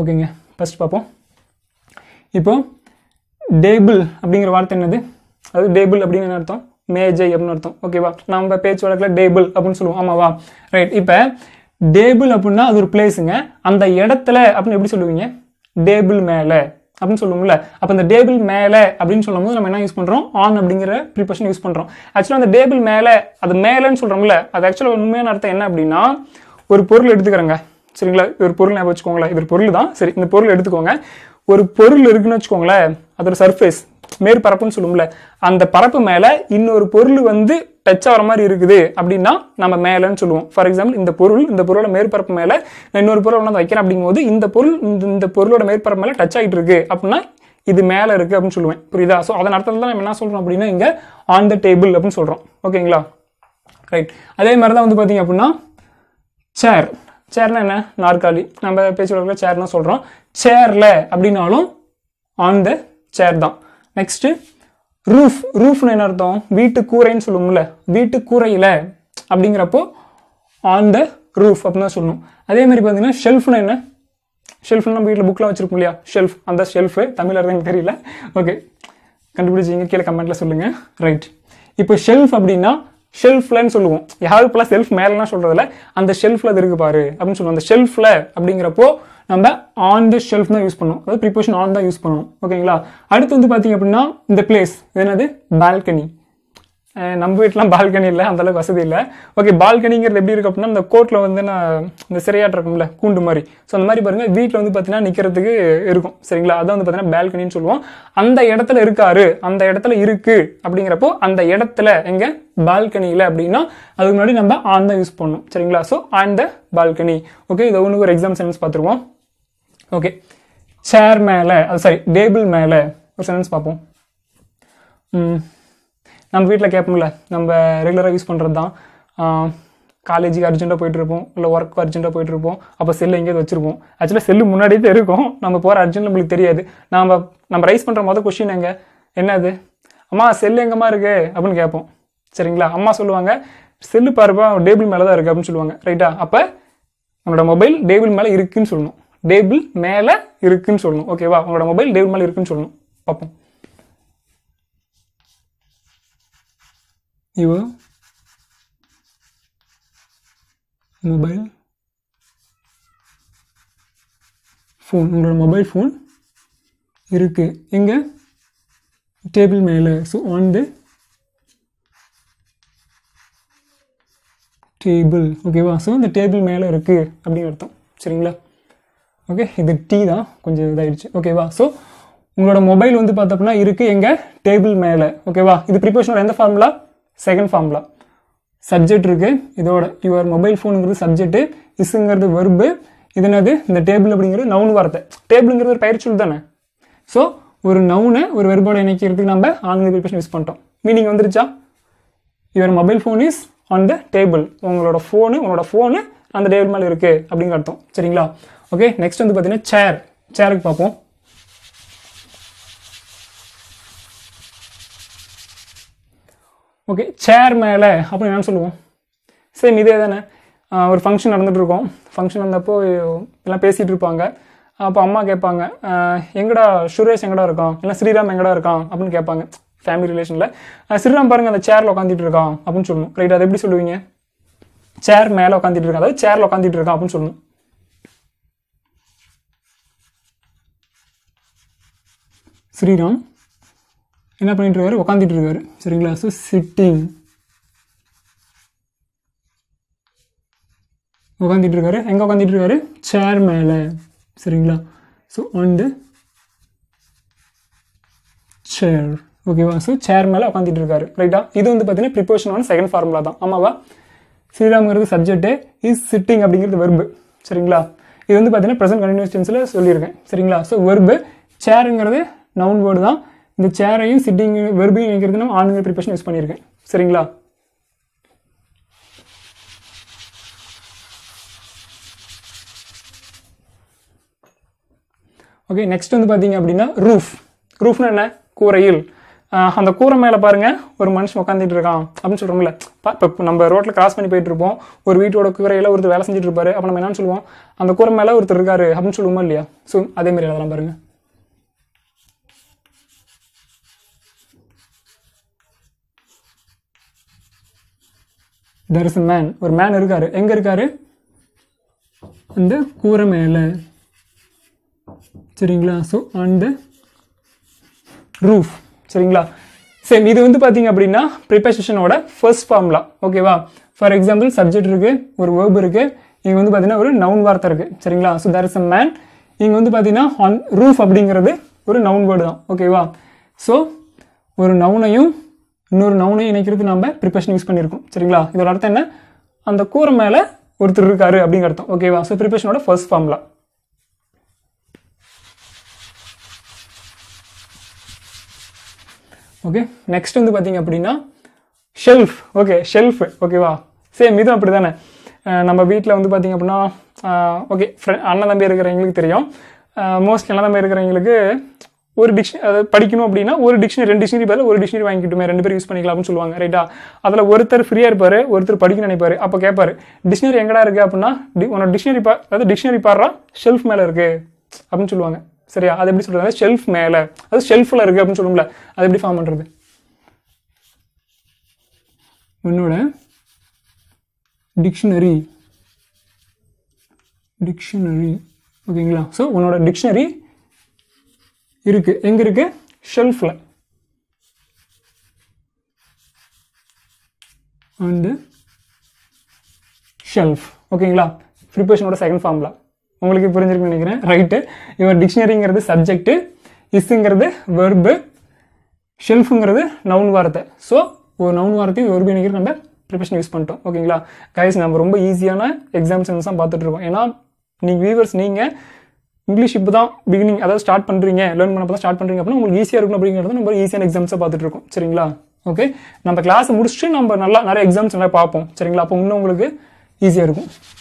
ஓகேங்க ஃபஸ்ட் பார்ப்போம் இப்போ டேபிள் அப்படிங்கிற வார்த்தை என்னது அது டேபிள் அப்படின்னு அர்த்தம் மேஜை அப்படின்னு அர்த்தம் ஓகேவா நம்ம பேச்சு வழக்கில் டேபிள் அப்படின்னு சொல்லுவோம் ஆமாவா ரைட் இப்போ டேபிள் அப்படின்னா அது ஒரு பிளேஸுங்க அந்த இடத்துல அப்படின்னு எப்படி சொல்லுவீங்க டேபிள் மேலே அப்படின்னு சொல்லுவோம்ல அப்போ அந்த டேபிள் மேலே அப்படின்னு சொல்லும்போது நம்ம என்ன யூஸ் பண்ணுறோம் ஆன் அப்படிங்கிற ப்ரிப்பரேஷன் யூஸ் பண்ணுறோம் ஆக்சுவலாக அந்த டேபிள் மேலே அது மேலேன்னு சொல்கிறோம்ல அது ஆக்சுவலாக உண்மையான அர்த்தம் என்ன அப்படின்னா ஒரு பொருள் எடுத்துக்கிறேங்க சரிங்களா இது ஒரு பொருள் ஞாபகம் வச்சுக்கோங்களேன் இது ஒரு பொருள் தான் சரி இந்த பொருள் எடுத்துக்கோங்க ஒரு பொருள் இருக்குன்னு வச்சுக்கோங்களேன் அதோட சர்ஃபேஸ் மேற்பரப்புன்னு சொல்லுவோம்ல அந்த பரப்பு மேலே இன்னொரு பொருள் வந்து டச் ஆகிற மாதிரி இருக்குது அப்படின்னா நம்ம மேலேன்னு சொல்லுவோம் ஃபார் எக்ஸாம்பிள் இந்த பொருள் இந்த பொருளோட மேற்பரப்பு மேலே நான் இன்னொரு பொருள் வந்து வைக்கிறேன் அப்படிங்கும்போது இந்த பொருள் இந்த பொருளோட மேற்பரப்பு மேலே டச் ஆகிட்டு இருக்கு அப்படின்னா இது மேலே இருக்குது அப்படின்னு சொல்லுவேன் புரியுதா ஸோ அதன் அர்த்தத்தில் தான் நம்ம என்ன சொல்கிறோம் அப்படின்னா இங்கே ஆன் த டேபிள் அப்படின்னு சொல்கிறோம் ஓகேங்களா ரைட் அதே மாதிரி தான் வந்து பார்த்தீங்க அப்படின்னா சேர் சேர்னா என்ன நாற்காலி நம்ம பேச்சு வழக்கில் சேர்னா சொல்கிறோம் சேர்ல அப்படின்னாலும் ஆன் த சேர் தான் நெக்ஸ்ட்டு ரூஃப் ரூஃப்னு என்ன அர்த்தம் வீட்டு கூரைன்னு சொல்லுவோம்ல வீட்டு கூரையில் அப்படிங்கிறப்போ ஆன் த ரூஃப் அப்படின்னு தான் சொல்லணும் அதே மாதிரி பார்த்தீங்கன்னா ஷெல்ஃப்னு என்ன ஷெல்ஃப் நம்ம வீட்டில் புக்கெலாம் வச்சிருக்கோம் இல்லையா ஷெல்ஃப் அந்த ஷெல்ஃபு தமிழ் எனக்கு தெரியல ஓகே கண்டுபிடிச்சிங்க கீழே கமெண்ட்டில் சொல்லுங்கள் ரைட் இப்போ ஷெல்ஃப் அப்படின்னா ஷெல்ஃப்லன்னு சொல்லுவோம் யாருப்பெல்லாம் செல்ஃப் மேலாம் சொல்கிறதில்ல அந்த ஷெல்ஃபில் இருக்கு பாரு அப்படின்னு சொல்லுவோம் அந்த ஷெல்ஃபில் அப்படிங்கிறப்போ நம்ம ஆன் த ஷெல்ஃப் தான் யூஸ் பண்ணுவோம் அதாவது ப்ரிப்போஷன் ஆன் தான் யூஸ் பண்ணுவோம் ஓகேங்களா அடுத்து வந்து பார்த்தீங்க அப்படின்னா இந்த பிளேஸ் என்னது பால்கனி நம்ம வீட்டிலாம் பால்கனி இல்லை அந்தளவுக்கு வசதி இல்லை ஓகே பால்கனிங்கிறது எப்படி இருக்குது அப்படின்னா இந்த கோர்ட்டில் வந்து நான் இந்த சிறையாட்டிருக்கும்ல இருக்கும்ல கூண்டு மாதிரி ஸோ அந்த மாதிரி பாருங்கள் வீட்டில் வந்து பார்த்தீங்கன்னா நிற்கிறதுக்கு இருக்கும் சரிங்களா அதை வந்து பார்த்தீங்கன்னா பால்கனின்னு சொல்லுவோம் அந்த இடத்துல இருக்காரு அந்த இடத்துல இருக்குது அப்படிங்கிறப்போ அந்த இடத்துல எங்கே பால்கனியில் அப்படின்னா அதுக்கு முன்னாடி நம்ம ஆன் தான் யூஸ் பண்ணணும் சரிங்களா so on the balcony okay இதை ஒன்று ஒரு எக்ஸாம் சென்டென்ஸ் பார்த்துருவோம் ஓகே சேர் மேலே அது சாரி டேபிள் மேலே ஒரு சென்டென்ஸ் பார்ப்போம் நம்ம வீட்டில் கேட்போம்ல நம்ம ரெகுலராக யூஸ் பண்ணுறது தான் காலேஜுக்கு அர்ஜென்ட்டாக போயிட்டுருப்போம் இல்லை ஒர்க் அர்ஜென்ட்டாக போயிட்டுருப்போம் அப்போ செல்லு எங்கேயாவது வச்சுருப்போம் ஆக்சுவலாக செல்லு முன்னாடியே தான் இருக்கும் நம்ம போகிற அர்ஜென்ட் நம்மளுக்கு தெரியாது நம்ம நம்ம ரைஸ் பண்ணுற மொதல் கொஷின் எங்கே என்னது அம்மா செல்லு எங்கம்மா இருக்குது அப்படின்னு கேட்போம் சரிங்களா அம்மா சொல்லுவாங்க செல்லு பாருப்பா டேபிள் மேலே தான் இருக்குது அப்படின்னு சொல்லுவாங்க ரைட்டா அப்போ உன்னோட மொபைல் டேபிள் மேலே இருக்குன்னு சொல்லணும் டேபிள் மேலே இருக்குதுன்னு சொல்லணும் ஓகேவா உங்களோட மொபைல் டேபிள் மேலே இருக்குதுன்னு சொல்லணும் பார்ப்போம் ಇವು மொபைல் ஃபோன் உங்களோட மொபைல் ஃபோன் இருக்குது எங்கே டேபிள் மேலே ஸோ ஆன் த டேபிள் ஓகேவா ஸோ இந்த டேபிள் மேலே இருக்குது அப்படின்னு அர்த்தம் சரிங்களா ஓகே இது டீ தான் கொஞ்சம் இதாகிடுச்சு ஓகேவா ஸோ உங்களோட மொபைல் வந்து பார்த்தோம்னா இருக்குது எங்கே டேபிள் மேலே ஓகேவா இது ப்ரிப்போஷனோட எந்த ஃபார்முலா செகண்ட் ஃபார்முலா சப்ஜெக்ட் இருக்குது இதோட யுவர் மொபைல் ஃபோனுங்கிறது சப்ஜெக்ட்டு இஸுங்கிறது வெர்பு இதனது என்னது இந்த டேபிள் அப்படிங்கிறது நவுன் வார்த்தை டேபிளுங்கிறது ஒரு பயிற்சியில் தானே ஸோ ஒரு நவுனை ஒரு வெறுபாடு இணைக்கிறதுக்கு நம்ம ஆங்கில ப்ரிப்பரேஷன் யூஸ் பண்ணிட்டோம் மீனிங் வந்துருச்சா your mobile phone is on the table உங்களோட ஃபோனு உங்களோட ஃபோனு அந்த டேபிள் மேலே இருக்குது அப்படிங்கிற அர்த்தம் சரிங்களா ஓகே நெக்ஸ்ட் வந்து பார்த்தீங்கன்னா சேர் சேருக்கு பார்ப்போம் ஓகே சேர் மேலே அப்படின்னு என்ன சொல்லுவோம் சேம் இதே தானே ஒரு ஃபங்க்ஷன் நடந்துகிட்ருக்கோம் ஃபங்க்ஷன் வந்தப்போ எல்லாம் பேசிகிட்டு இருப்பாங்க அப்போ அம்மா கேட்பாங்க எங்கடா சுரேஷ் எங்கடா இருக்கான் இல்லை ஸ்ரீராம் எங்கடா இருக்கான் அப்படின்னு கேட்பாங்க ஃபேமிலி ரிலேஷனில் ஸ்ரீராம் பாருங்கள் அந்த சேரில் உட்காந்துட்டு இருக்கான் அப்படின்னு சொல்லணும் ரைட் அதை எப்படி சொல்லுவீங்க சேர் மேலே உட்காந்துட்டு இருக்கான் அதாவது சேரில் உட்காந்துட்டு இருக்கான் அப்படின்னு சொல்லணும் ஸ்ரீராம் என்ன பண்ணிட்டுருக்காரு இருக்காரு உட்காந்துட்டு இருக்காரு சரிங்களா ஸோ சிட்டிங் உட்காந்துட்டு இருக்காரு எங்கே உட்காந்துட்டு இருக்காரு சேர் மேலே சரிங்களா ஸோ ஆன் த சேர் ஓகேவா ஸோ சேர் மேலே உட்காந்துட்டு இருக்காரு ரைட்டா இது வந்து பார்த்தீங்கன்னா ப்ரிப்போஷனான செகண்ட் ஃபார்முலா தான் ஆமாவா ஸ்ரீராம்ங்கிறது சப்ஜெக்ட்டு இஸ் சிட்டிங் அப்படிங்கிறது வெர்பு சரிங்களா இது வந்து பார்த்தீங்கன்னா ப்ரெசன்ட் கண்டினியூஸ் டென்ஸில் சொல்லியிருக்கேன் சரிங்களா ஸோ வெர்பு சேருங்கிறது நவுன் வேர்டு தான் இந்த சேரையும் சிட்டிங் வெர்பையும் நினைக்கிறது நம்ம ஆணுங்க ப்ரிப்பரேஷன் யூஸ் பண்ணியிருக்கேன் சரிங்களா ஓகே நெக்ஸ்ட் வந்து பார்த்தீங்க அப்படின்னா ரூஃப் ரூஃப்னா என்ன கூரையில் அந்த கூரை மேலே பாருங்கள் ஒரு மனுஷன் உட்காந்துட்டு இருக்கான் அப்படின்னு சொல்கிறோம்ல இப்போ நம்ம ரோட்டில் கிராஸ் பண்ணி போயிட்டு இருப்போம் ஒரு வீட்டோட கூரையில் ஒருத்தர் வேலை செஞ்சுட்டு இருப்பாரு அப்போ நம்ம என்னன்னு சொல்லுவோம் அந்த கூரை மேலே ஒருத்தர் இருக்காரு அப்படின்னு சொல்லுவோமா இல்லையா ஸோ அதே மாதிரி அதெல்லாம் பாருங்கள் தெர் இஸ் அ மேன் ஒரு மேன் இருக்காரு எங்க இருக்காரு அந்த கூரை மேலே சரிங்களா ஸோ அண்ட் த ரூஃப் சரிங்களா சேம் இது வந்து பார்த்தீங்க அப்படின்னா ப்ரிப்பசேஷனோட ஃபர்ஸ்ட் ஃபார்முலா ஓகேவா ஃபார் எக்ஸாம்பிள் சப்ஜெக்ட் இருக்குது ஒரு வேர்ப் இருக்குது இங்கே வந்து பார்த்தீங்கன்னா ஒரு நவுன் வார்த்தை இருக்குது சரிங்களா so there is a man இங்கே வந்து பார்த்தீங்கன்னா ஆன் ரூஃப் அப்படிங்கிறது ஒரு நவுன் வேர்டு தான் ஓகேவா ஸோ ஒரு நவுனையும் இன்னொரு நவுனையும் இணைக்கிறது நம்ம ப்ரிப்பரேஷன் யூஸ் பண்ணியிருக்கோம் சரிங்களா இதோட அர்த்தம் என்ன அந்த கூரை மேலே ஒருத்தர் இருக்காரு அப்படிங்கிற அர்த்தம் ஓகேவா ஸோ ப்ரிப்பரேஷனோட ஃபர்ஸ்ட் ஃபார்ம்லாம் ஓகே நெக்ஸ்ட் வந்து பார்த்தீங்க அப்படின்னா ஷெல்ஃப் ஓகே ஷெல்ஃப் ஓகேவா சேம் இதுவும் அப்படி தானே நம்ம வீட்டில் வந்து பார்த்தீங்க அப்படின்னா ஓகே ஃப்ரெண்ட் அண்ணன் தம்பி இருக்கிறவங்களுக்கு தெரியும் மோஸ்ட்லி அண்ணன் தம்பி இருக்கிறவங்களுக்கு ஒரு டிக்ஷனரி அதாவது படிக்கணும் அப்படின்னா ஒரு டிக்ஷனரி ரெண்டு டிக்ஷனரி பதில் ஒரு டிக்ஷனரி வாங்கிக்கிட்டுமே ரெண்டு பேரும் யூஸ் பண்ணிக்கலாம்னு சொல்லுவாங்க ரைட்டா அதில் ஒருத்தர் ஃப்ரீயாக இருப்பார் ஒருத்தர் படிக்கணும்னு நினைப்பார் அப்போ கேட்பார் டிக்ஷனரி எங்கடா இருக்குது அப்படின்னா டி உன்னோட டிக்ஷனரி பா அதாவது டிக்ஷனரி பாடுறா ஷெல்ஃப் மேலே இருக்குது அப்படின்னு சொல்லுவாங்க சரியா அது எப்படி சொல்கிறது ஷெல்ஃப் மேலே அது ஷெல்ஃபில் இருக்குது அப்படின்னு சொல்லுவோம்ல அது எப்படி ஃபார்ம் பண்ணுறது உன்னோட டிக்ஷனரி டிக்ஷனரி ஓகேங்களா ஸோ உன்னோட டிக்ஷனரி இருக்குது எங்கே இருக்குது ஷெல்ஃபில் அண்டு ஷெல்ஃப் ஓகேங்களா ப்ரிப்பரேஷனோட செகண்ட் ஃபார்ம்ல உங்களுக்கு புரிஞ்சிருக்குன்னு நினைக்கிறேன் ரைட்டு இவர் டிக்ஷனரிங்கிறது சப்ஜெக்ட்டு இஸ்ஸுங்கிறது வெர்பு ஷெல்ஃபுங்கிறது நவுன் வார்த்தை ஸோ ஒரு நவுன் வார்த்தையும் வெர்பு நினைக்கிற நம்ம ப்ரிப்பரேஷன் யூஸ் பண்ணிட்டோம் ஓகேங்களா கைஸ் நம்ம ரொம்ப ஈஸியான எக்ஸாம்ஸ் தான் பார்த்துட்ருக்கோம் ஏன்னா நீங்கள் வியூவர்ஸ் நீங்கள் இங்கிலீஷ் இப்போ தான் பிகினிங் அதாவது ஸ்டார்ட் பண்ணுறீங்க லேர்ன் பண்ண தான் ஸ்டார்ட் பண்ணுறீங்க அப்படின்னா உங்களுக்கு ஈஸியாக இருக்கும் அப்படிங்கிறது நம்ம ஈஸியான எக்ஸாம்ஸை பார்த்துட்டு இருக்கோம் சரிங்களா ஓகே நம்ம கிளாஸ் முடிச்சுட்டு நம்ம நல்லா நிறைய எக்ஸாம்ஸ் நல்லா பார்ப்போம் சரிங்களா அப்போ இன்னும் உங்களுக்கு ஈஸியாக இருக்கும்